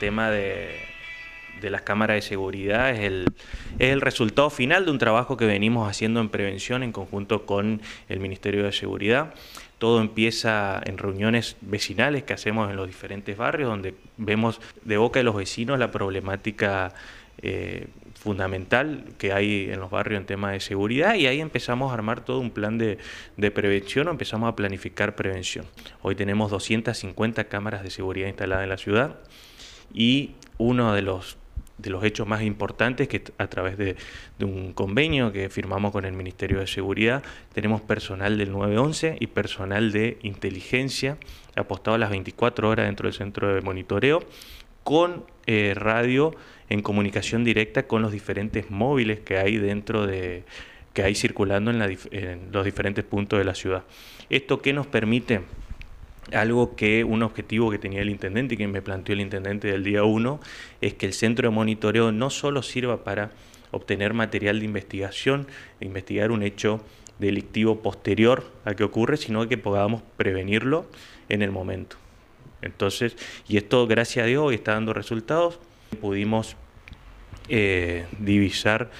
tema de, las cámaras de seguridad es el, es el resultado final de un trabajo que venimos haciendo en prevención en conjunto con el Ministerio de Seguridad. Todo empieza en reuniones vecinales que hacemos en los diferentes barrios, donde vemos de boca de los vecinos la problemática eh, fundamental que hay en los barrios en tema de seguridad y ahí empezamos a armar todo un plan de, de prevención o empezamos a planificar prevención. Hoy tenemos 250 cámaras de seguridad instaladas en la ciudad y uno de los de los hechos más importantes que a través de, un convenio que firmamos con el Ministerio de Seguridad tenemos personal del 911 y personal de inteligencia apostado a las 24 horas dentro del centro de monitoreo con eh, radio en comunicación directa con los diferentes móviles que hay dentro de que hay circulando en los diferentes puntos de la ciudad. ¿Esto qué nos permite? algo que, un objetivo que tenía el intendente y que me planteó el intendente del día 1, es que el centro de monitoreo no solo sirva para obtener material de investigación, e investigar un hecho delictivo posterior a que ocurre, sino que podamos prevenirlo en el momento. Entonces, y esto gracias a Dios está dando resultados. Pudimos eh, divisar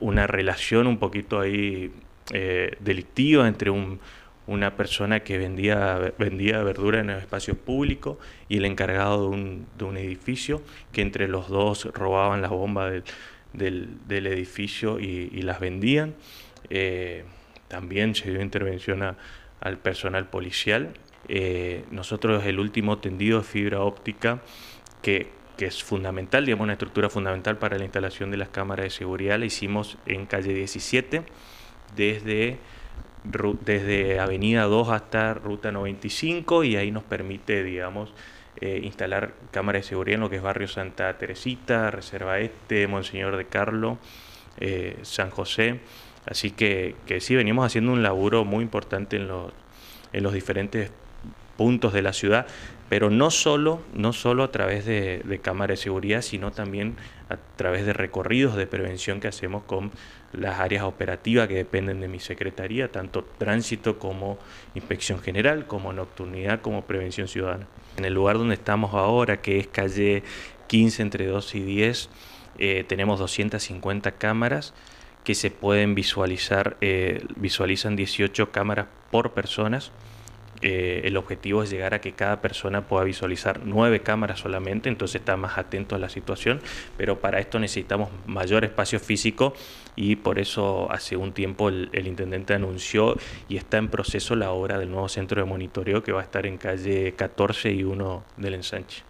una relación un poquito ahí eh, delictiva entre un, una persona que vendía, vendía verdura en el espacio público y el encargado de un, edificio, que entre los dos robaban las bombas del, edificio y, las vendían. Eh, también se dio intervención al personal policial. Eh, nosotros el último tendido de fibra óptica que, que es fundamental, digamos una estructura fundamental para la instalación de las cámaras de seguridad, la hicimos en calle 17 desde desde Avenida 2 hasta Ruta 95 y ahí nos permite, digamos, eh, instalar cámaras de seguridad en lo que es barrio Santa Teresita, Reserva Este, Monseñor de Carlo, eh, San José. Así que, que sí, venimos haciendo un laburo muy importante en los, en los diferentes puntos de la ciudad, pero no solo, no solo a través de, cámaras de seguridad, sino también a través de recorridos de prevención que hacemos con las áreas operativas que dependen de mi secretaría, tanto tránsito como inspección general, como nocturnidad, como prevención ciudadana. En el lugar donde estamos ahora, que es calle 15 entre 2 y 10, eh, tenemos 250 cámaras que se pueden visualizar, eh, visualizan 18 cámaras por personas. Eh, el objetivo es llegar a que cada persona pueda visualizar nueve cámaras solamente, entonces está más atento a la situación, pero para esto necesitamos mayor espacio físico y por eso hace un tiempo el, el intendente anunció y está en proceso la obra del nuevo centro de monitoreo que va a estar en calle 14 y 1 del ensanche.